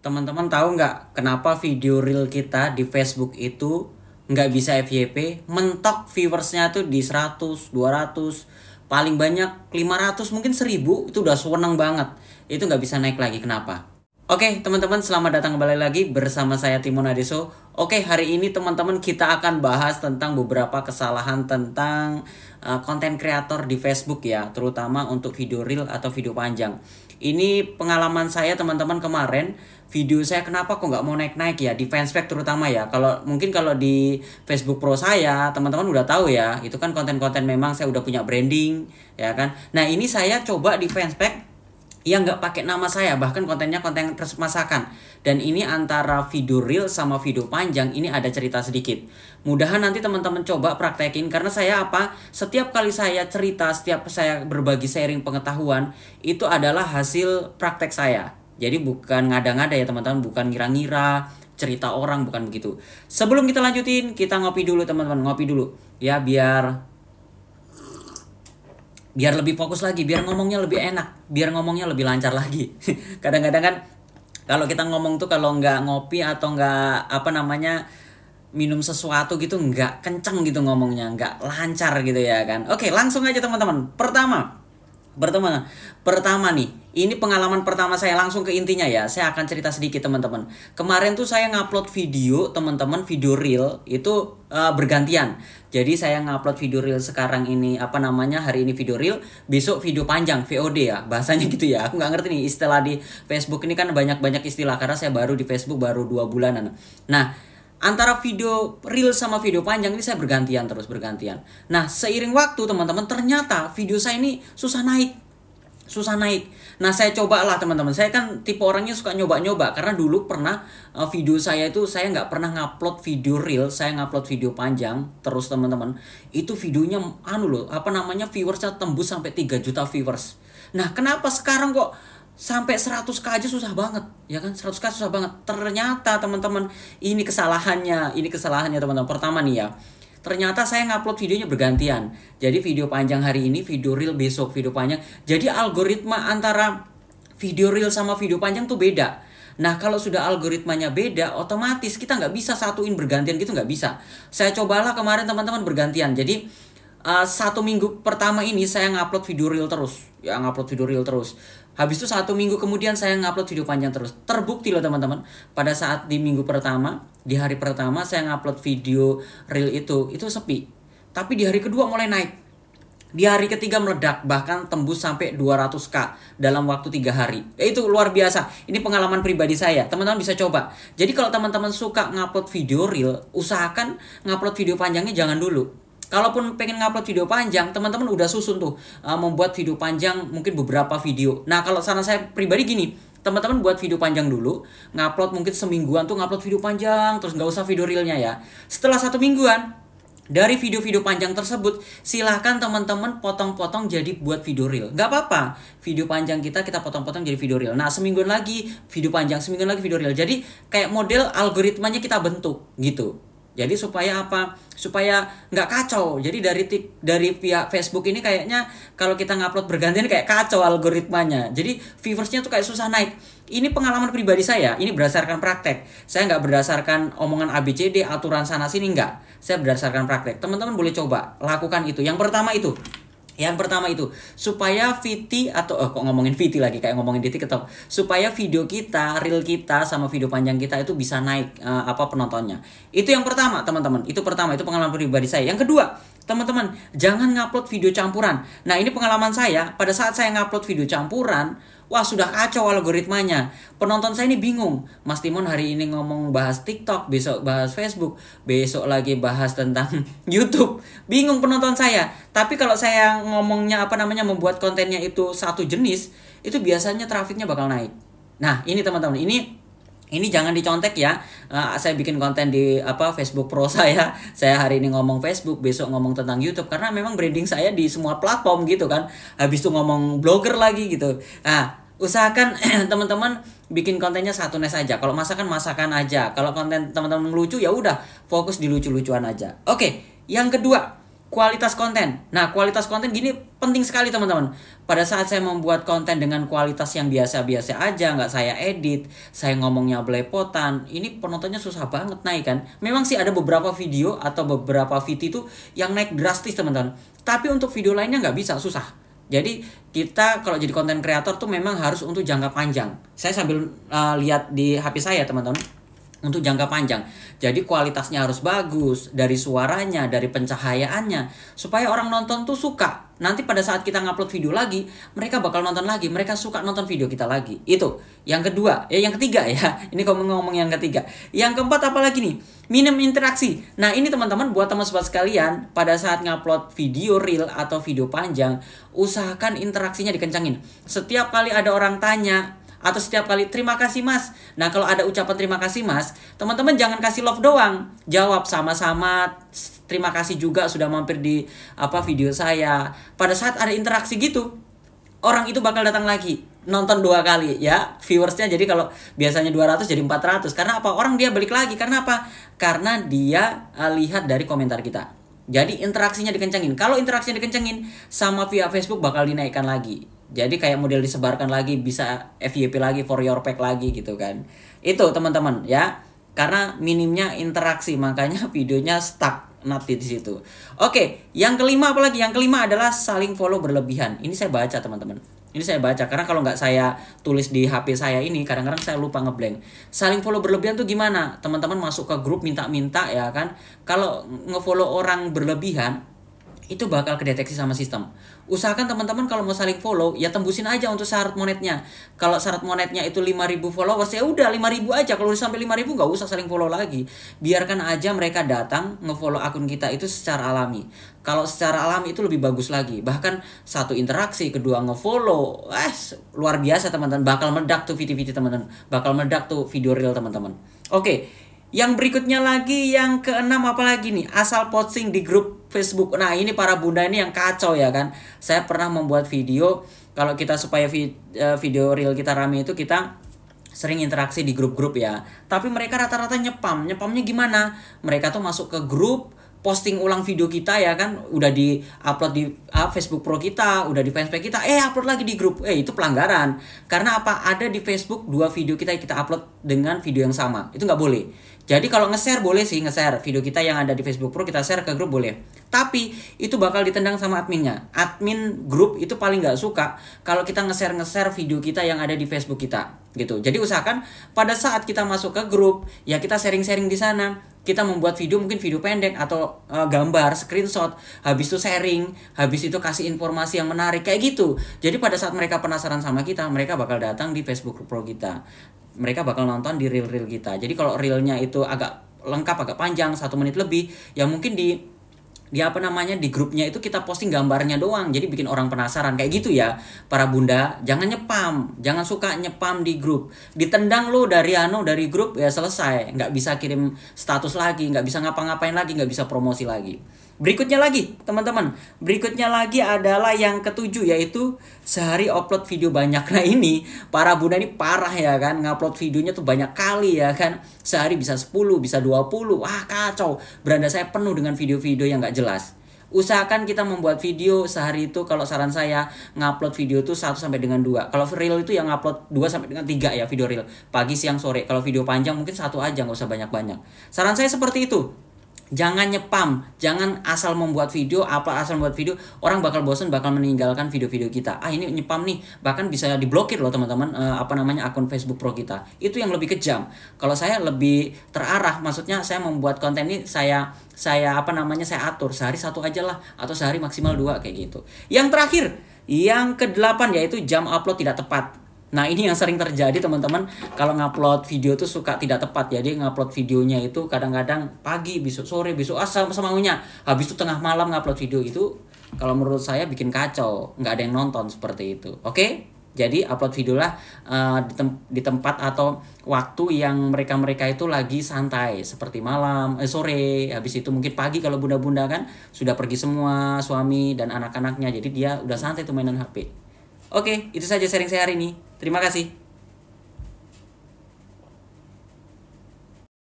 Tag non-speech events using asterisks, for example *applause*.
teman-teman tahu nggak kenapa video real kita di Facebook itu nggak bisa FYP mentok viewersnya tuh di 100 200 paling banyak 500 mungkin 1000 itu udah seneng banget itu nggak bisa naik lagi kenapa Oke teman-teman selamat datang kembali lagi bersama saya Timon Adeso Oke hari ini teman-teman kita akan bahas tentang beberapa kesalahan tentang uh, konten uh, kreator di Facebook ya Terutama untuk video real atau video panjang ini pengalaman saya teman-teman kemarin video saya kenapa kok nggak mau naik-naik ya di fanspage terutama ya kalau mungkin kalau di Facebook Pro saya teman-teman udah tahu ya itu kan konten-konten memang saya udah punya branding ya kan nah ini saya coba di fanspage yang nggak pakai nama saya, bahkan kontennya konten masakan. Dan ini antara video real sama video panjang, ini ada cerita sedikit. Mudahan nanti teman-teman coba praktekin, karena saya apa? Setiap kali saya cerita, setiap saya berbagi sharing pengetahuan, itu adalah hasil praktek saya. Jadi bukan ngada-ngada ya teman-teman, bukan ngira-ngira, cerita orang, bukan begitu. Sebelum kita lanjutin, kita ngopi dulu teman-teman, ngopi dulu. Ya, biar biar lebih fokus lagi biar ngomongnya lebih enak biar ngomongnya lebih lancar lagi *laughs* kadang-kadang kan kalau kita ngomong tuh kalau nggak ngopi atau nggak apa namanya minum sesuatu gitu nggak kenceng gitu ngomongnya nggak lancar gitu ya kan oke langsung aja teman-teman pertama berteman. Nah. Pertama nih, ini pengalaman pertama saya langsung ke intinya ya. Saya akan cerita sedikit teman-teman. Kemarin tuh saya ngupload video teman-teman video real itu uh, bergantian. Jadi saya ngupload video real sekarang ini apa namanya hari ini video real besok video panjang VOD ya bahasanya gitu ya. Aku nggak ngerti nih istilah di Facebook ini kan banyak-banyak istilah karena saya baru di Facebook baru dua bulanan. Nah antara video real sama video panjang ini saya bergantian terus bergantian. Nah, seiring waktu teman-teman ternyata video saya ini susah naik. Susah naik. Nah, saya coba lah teman-teman. Saya kan tipe orangnya suka nyoba-nyoba karena dulu pernah eh, video saya itu saya nggak pernah ngupload video real, saya ngupload video panjang terus teman-teman. Itu videonya anu loh, apa namanya viewersnya tembus sampai 3 juta viewers. Nah, kenapa sekarang kok sampai 100k aja susah banget ya kan 100k susah banget ternyata teman-teman ini kesalahannya ini kesalahannya teman-teman pertama nih ya ternyata saya ngupload videonya bergantian jadi video panjang hari ini video real besok video panjang jadi algoritma antara video real sama video panjang tuh beda Nah kalau sudah algoritmanya beda, otomatis kita nggak bisa satuin bergantian gitu nggak bisa. Saya cobalah kemarin teman-teman bergantian. Jadi uh, satu minggu pertama ini saya ngupload video real terus, ya ngupload video real terus. Habis itu satu minggu kemudian saya ngupload video panjang terus. Terbukti loh teman-teman. Pada saat di minggu pertama, di hari pertama saya ngupload video reel itu, itu sepi. Tapi di hari kedua mulai naik. Di hari ketiga meledak bahkan tembus sampai 200k dalam waktu tiga hari. Ya, itu luar biasa. Ini pengalaman pribadi saya. Teman-teman bisa coba. Jadi kalau teman-teman suka ngupload video reel, usahakan ngupload video panjangnya jangan dulu Kalaupun pengen ngupload video panjang, teman-teman udah susun tuh uh, membuat video panjang mungkin beberapa video. Nah, kalau sana saya pribadi gini, teman-teman buat video panjang dulu, ngupload mungkin semingguan tuh ngupload video panjang, terus nggak usah video realnya ya. Setelah satu mingguan, dari video-video panjang tersebut silahkan teman-teman potong-potong jadi buat video real. Gak apa-apa video panjang kita kita potong-potong jadi video real. nah semingguan lagi video panjang semingguan lagi video real. jadi kayak model algoritmanya kita bentuk gitu jadi supaya apa? Supaya nggak kacau. Jadi dari dari pihak Facebook ini kayaknya kalau kita ngupload bergantian kayak kacau algoritmanya. Jadi viewersnya tuh kayak susah naik. Ini pengalaman pribadi saya. Ini berdasarkan praktek. Saya nggak berdasarkan omongan ABCD aturan sana sini nggak. Saya berdasarkan praktek. Teman-teman boleh coba lakukan itu. Yang pertama itu yang pertama itu supaya VT atau eh, kok ngomongin VT lagi kayak ngomongin di TikTok supaya video kita, reel kita sama video panjang kita itu bisa naik eh, apa penontonnya. Itu yang pertama, teman-teman. Itu pertama itu pengalaman pribadi saya. Yang kedua, Teman-teman, jangan ngupload video campuran. Nah, ini pengalaman saya. Pada saat saya ngupload video campuran, wah sudah kacau algoritmanya. Penonton saya ini bingung. Mas Timon hari ini ngomong bahas TikTok, besok bahas Facebook, besok lagi bahas tentang *laughs* YouTube. Bingung penonton saya. Tapi kalau saya ngomongnya apa namanya membuat kontennya itu satu jenis, itu biasanya trafiknya bakal naik. Nah, ini teman-teman, ini ini jangan dicontek ya. Uh, saya bikin konten di apa Facebook Pro *laughs* saya. Saya hari ini ngomong Facebook, besok ngomong tentang YouTube karena memang branding saya di semua platform gitu kan. Habis itu ngomong blogger lagi gitu. Nah, usahakan *clears throat* teman-teman bikin kontennya satu nes aja. Kalau masakan masakan aja. Kalau konten teman-teman lucu ya udah fokus di lucu-lucuan aja. Oke, yang kedua kualitas konten. Nah, kualitas konten gini penting sekali teman-teman. Pada saat saya membuat konten dengan kualitas yang biasa-biasa aja, nggak saya edit, saya ngomongnya belepotan, ini penontonnya susah banget naik kan. Memang sih ada beberapa video atau beberapa VT itu yang naik drastis teman-teman. Tapi untuk video lainnya nggak bisa, susah. Jadi kita kalau jadi konten kreator tuh memang harus untuk jangka panjang. Saya sambil uh, lihat di HP saya teman-teman untuk jangka panjang. Jadi kualitasnya harus bagus dari suaranya, dari pencahayaannya supaya orang nonton tuh suka. Nanti pada saat kita ngupload video lagi, mereka bakal nonton lagi, mereka suka nonton video kita lagi. Itu. Yang kedua, ya yang ketiga ya. *laughs* Ini kalau ngomong yang ketiga. Yang keempat apalagi nih? Minim interaksi. Nah, ini teman-teman buat teman-teman sekalian, pada saat ngupload video real atau video panjang, usahakan interaksinya dikencangin. Setiap kali ada orang tanya, atau setiap kali terima kasih mas. Nah kalau ada ucapan terima kasih mas, teman-teman jangan kasih love doang, jawab sama-sama terima kasih juga sudah mampir di apa video saya. Pada saat ada interaksi gitu, orang itu bakal datang lagi nonton dua kali ya viewersnya jadi kalau biasanya 200 jadi 400 karena apa orang dia balik lagi karena apa karena dia eh, lihat dari komentar kita jadi interaksinya dikencengin kalau interaksinya dikencengin sama via Facebook bakal dinaikkan lagi jadi kayak model disebarkan lagi bisa FYP lagi for your pack lagi gitu kan itu teman-teman ya karena minimnya interaksi makanya *laughs* videonya stuck nanti di situ oke yang kelima apalagi yang kelima adalah saling follow berlebihan ini saya baca teman-teman ini saya baca karena kalau nggak saya tulis di HP saya ini kadang-kadang saya lupa ngeblank saling follow berlebihan tuh gimana teman-teman masuk ke grup minta-minta ya kan kalau ngefollow orang berlebihan itu bakal kedeteksi sama sistem. Usahakan teman-teman kalau mau saling follow ya tembusin aja untuk syarat monetnya. Kalau syarat monetnya itu 5000 followers ya udah 5000 aja. Kalau udah sampai 5000 nggak usah saling follow lagi. Biarkan aja mereka datang ngefollow akun kita itu secara alami. Kalau secara alami itu lebih bagus lagi. Bahkan satu interaksi, kedua ngefollow, eh luar biasa teman-teman. Bakal meledak tuh video-video teman-teman. Bakal meledak tuh video real teman-teman. Oke, yang berikutnya lagi yang keenam apa lagi nih asal posting di grup Facebook. Nah ini para bunda ini yang kacau ya kan. Saya pernah membuat video kalau kita supaya eh, video real kita rame itu kita sering interaksi di grup-grup ya. Tapi mereka rata-rata nyepam. Nyepamnya gimana? Mereka tuh masuk ke grup posting ulang video kita ya kan udah di upload di uh, Facebook Pro kita udah di fanspage kita eh upload lagi di grup eh itu pelanggaran karena apa ada di Facebook dua video kita kita upload dengan video yang sama itu nggak boleh jadi kalau nge-share boleh sih nge-share video kita yang ada di Facebook Pro kita share ke grup boleh tapi itu bakal ditendang sama adminnya admin grup itu paling nggak suka kalau kita nge-share nge-share video kita yang ada di Facebook kita gitu jadi usahakan pada saat kita masuk ke grup ya kita sharing-sharing di sana kita membuat video mungkin video pendek atau uh, gambar screenshot habis itu sharing habis itu kasih informasi yang menarik kayak gitu jadi pada saat mereka penasaran sama kita mereka bakal datang di Facebook Pro kita mereka bakal nonton di reel-reel kita jadi kalau reelnya itu agak lengkap agak panjang satu menit lebih ya mungkin di di apa namanya di grupnya itu kita posting gambarnya doang jadi bikin orang penasaran kayak gitu ya para bunda jangan nyepam jangan suka nyepam di grup ditendang lo dari ano dari grup ya selesai nggak bisa kirim status lagi nggak bisa ngapa-ngapain lagi nggak bisa promosi lagi Berikutnya lagi, teman-teman. Berikutnya lagi adalah yang ketujuh yaitu sehari upload video banyak. Nah, ini para bunda ini parah ya kan, ngupload videonya tuh banyak kali ya kan. Sehari bisa 10, bisa 20. Wah, kacau. Beranda saya penuh dengan video-video yang nggak jelas. Usahakan kita membuat video sehari itu kalau saran saya ngupload video itu 1 sampai dengan 2. Kalau real itu yang ngupload 2 sampai dengan 3 ya video real. Pagi, siang, sore. Kalau video panjang mungkin satu aja nggak usah banyak-banyak. Saran saya seperti itu jangan nyepam, jangan asal membuat video, apa asal membuat video, orang bakal bosen, bakal meninggalkan video-video kita. Ah ini nyepam nih, bahkan bisa diblokir loh teman-teman, eh, apa namanya akun Facebook Pro kita. Itu yang lebih kejam. Kalau saya lebih terarah, maksudnya saya membuat konten ini saya saya apa namanya saya atur sehari satu aja lah atau sehari maksimal dua kayak gitu. Yang terakhir, yang kedelapan yaitu jam upload tidak tepat. Nah ini yang sering terjadi teman-teman kalau ngupload video itu suka tidak tepat jadi ya. ngupload videonya itu kadang-kadang pagi besok sore besok asal ah, semaunya habis itu tengah malam ngupload video itu kalau menurut saya bikin kacau nggak ada yang nonton seperti itu oke jadi upload video lah uh, eh, di, tem di tempat atau waktu yang mereka-mereka itu lagi santai seperti malam eh, sore habis itu mungkin pagi kalau bunda-bunda kan sudah pergi semua suami dan anak-anaknya jadi dia udah santai tuh mainan HP Oke, itu saja sharing saya hari ini. Terima kasih.